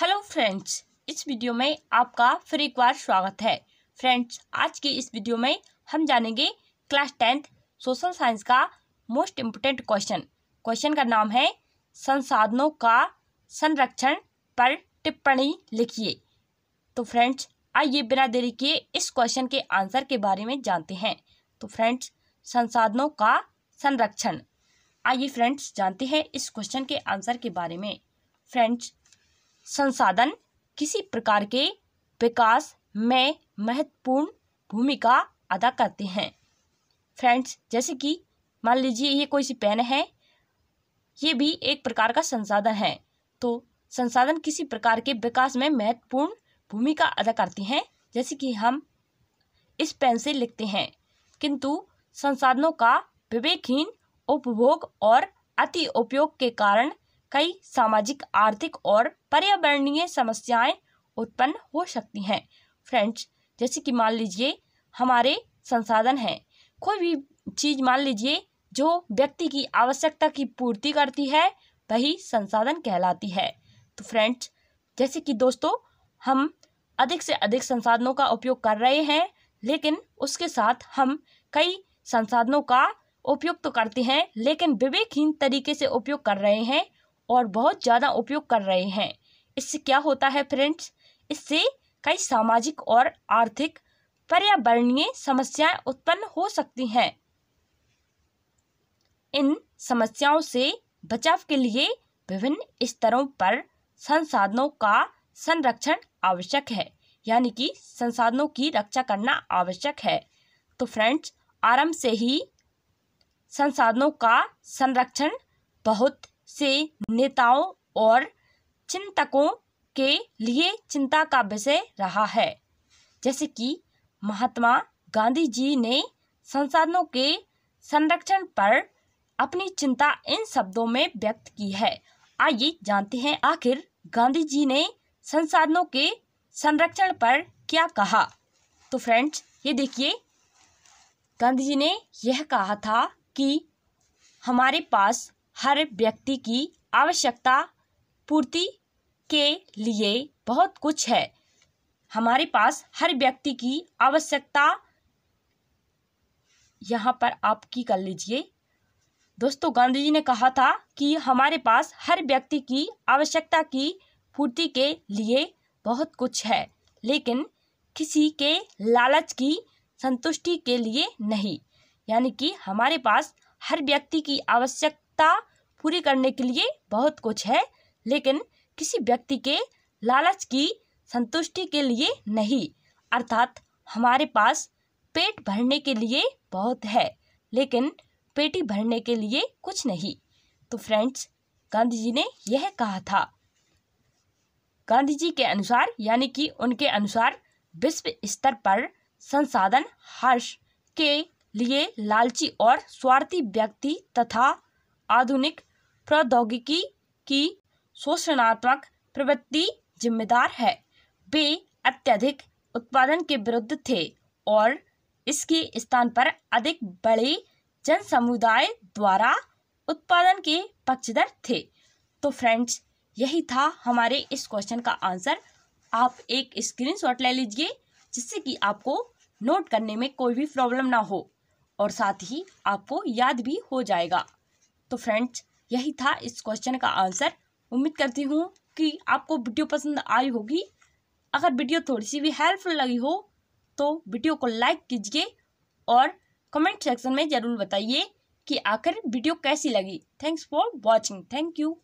hello friends इस video में आपका फिर एक बार स्वागत है फ्रेंड्स आज की इस वीडियो में हम जानेंगे क्लास टेंथ सोशल साइंस का मोस्ट इम्पोर्टेंट क्वेश्चन क्वेश्चन का नाम है संसाधनों का संरक्षण पर टिप्पणी लिखिए तो फ्रेंड्स आइए बिना देरी किए इस क्वेश्चन के आंसर के बारे में जानते हैं तो फ्रेंड्स संसाधनों का संरक्षण आइए फ्रेंड्स जानते हैं इस क्वेश्चन के आंसर के बारे में फ्रेंड्स संसाधन किसी प्रकार के विकास में महत्वपूर्ण भूमिका अदा करते हैं फ्रेंड्स जैसे कि मान लीजिए ये कोई सी पेन है ये भी एक प्रकार का संसाधन है तो संसाधन किसी प्रकार के विकास में महत्वपूर्ण भूमिका अदा करते हैं जैसे कि हम इस पेन से लिखते हैं किंतु संसाधनों का विवेकहीन उपभोग और अति उपयोग के कारण कई सामाजिक आर्थिक और पर्यावरणीय समस्याएं उत्पन्न हो सकती हैं फ्रेंड्स जैसे कि मान लीजिए हमारे संसाधन हैं कोई भी चीज़ मान लीजिए जो व्यक्ति की आवश्यकता की पूर्ति करती है वही संसाधन कहलाती है तो फ्रेंड्स जैसे कि दोस्तों हम अधिक से अधिक संसाधनों का उपयोग कर रहे हैं लेकिन उसके साथ हम कई संसाधनों का उपयोग तो करते हैं लेकिन विवेकहीन तरीके से उपयोग कर रहे हैं और बहुत ज़्यादा उपयोग कर रहे हैं इससे क्या होता है फ्रेंड्स इससे कई सामाजिक और आर्थिक पर्यावरणीय समस्याएं उत्पन्न हो सकती हैं इन समस्याओं से बचाव के लिए विभिन्न स्तरों पर संसाधनों का संरक्षण आवश्यक है यानी कि संसाधनों की रक्षा करना आवश्यक है तो फ्रेंड्स आरंभ से ही संसाधनों का संरक्षण बहुत से नेताओं और चिंतकों के लिए चिंता का विषय रहा है जैसे कि महात्मा गांधी जी ने संसाधनों के संरक्षण पर अपनी चिंता इन शब्दों में व्यक्त की है आइए जानते हैं आखिर गांधी जी ने संसाधनों के संरक्षण पर क्या कहा तो फ्रेंड्स ये देखिए गांधी जी ने यह कहा था कि हमारे पास हर व्यक्ति की आवश्यकता पूर्ति के लिए बहुत कुछ है हमारे पास हर व्यक्ति की आवश्यकता यहाँ पर आप की कर लीजिए दोस्तों गांधी जी ने कहा था कि हमारे पास हर व्यक्ति की आवश्यकता की पूर्ति के लिए बहुत कुछ है लेकिन किसी के लालच की संतुष्टि के लिए नहीं यानी कि हमारे पास हर व्यक्ति की आवश्यकता पूरी करने के लिए बहुत कुछ है लेकिन किसी व्यक्ति के लालच की संतुष्टि के लिए नहीं अर्थात हमारे पास पेट भरने के लिए बहुत है लेकिन पेटी भरने के लिए कुछ नहीं तो फ्रेंड्स गांधी जी ने यह कहा था गांधी जी के अनुसार यानी कि उनके अनुसार विश्व स्तर पर संसाधन हर्ष के लिए लालची और स्वार्थी व्यक्ति तथा आधुनिक प्रौद्योगिकी की शोषणात्मक प्रवृत्ति जिम्मेदार है वे अत्यधिक उत्पादन के विरुद्ध थे और इसके स्थान पर अधिक बड़े जन समुदाय द्वारा उत्पादन के पक्षधर थे तो फ्रेंड्स यही था हमारे इस क्वेश्चन का आंसर आप एक स्क्रीनशॉट ले लीजिए जिससे कि आपको नोट करने में कोई भी प्रॉब्लम ना हो और साथ ही आपको याद भी हो जाएगा तो फ्रेंड्स यही था इस क्वेश्चन का आंसर उम्मीद करती हूँ कि आपको वीडियो पसंद आई होगी अगर वीडियो थोड़ी सी भी हेल्पफुल लगी हो तो वीडियो को लाइक कीजिए और कमेंट सेक्शन में ज़रूर बताइए कि आखिर वीडियो कैसी लगी thanks for watching thank you